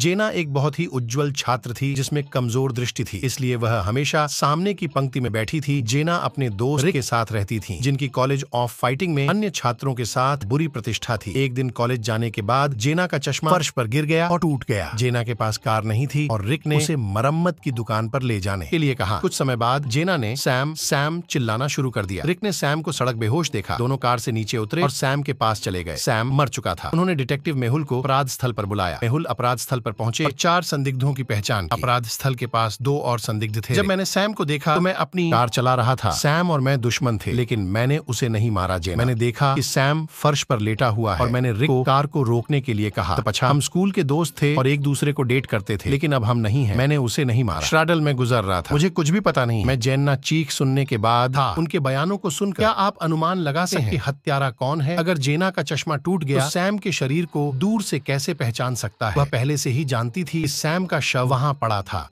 जेना एक बहुत ही उज्जवल छात्र थी जिसमें कमजोर दृष्टि थी इसलिए वह हमेशा सामने की पंक्ति में बैठी थी जेना अपने दोस्त के साथ रहती थी जिनकी कॉलेज ऑफ फाइटिंग में अन्य छात्रों के साथ बुरी प्रतिष्ठा थी एक दिन कॉलेज जाने के बाद जेना का चश्मा फर्श पर गिर गया और टूट गया जेना के पास कार नहीं थी और रिक ने उसे मरम्मत की दुकान पर ले जाने के लिए कहा कुछ समय बाद जेना ने सैम सैम चिल्लाना शुरू कर दिया रिक ने सैम को सड़क बेहोश देखा दोनों कार से नीचे उतरे और सैम के पास चले गए सैम मर चुका था उन्होंने डिटेक्टिव मेहुल को अपराध स्थल पर बुलाया मेहुल अपराध स्थल पर पर पहुंचे और चार संदिग्धों की पहचान अपराध स्थल के पास दो और संदिग्ध थे जब मैंने सैम को देखा तो मैं अपनी कार चला रहा था सैम और मैं दुश्मन थे लेकिन मैंने उसे नहीं मारा जेना मैंने देखा कि सैम फर्श पर लेटा हुआ है और मैंने रिक को कार को रोकने के लिए कहा तो पछा हम स्कूल के दोस्त थे और एक दूसरे को डेट करते थे लेकिन अब हम नहीं है मैंने उसे नहीं मारा श्राडल में गुजर रहा था मुझे कुछ भी पता नहीं मैं जैनना चीख सुनने के बाद हाँ। उनके बयानों को सुनकर क्या आप अनुमान लगा सकते हैं हत्यारा कौन है अगर जेना का चश्मा टूट गया तो सैम के शरीर को दूर से कैसे पहचान सकता है वह पहले से ही ही जानती थी सैम का शव वहां पड़ा था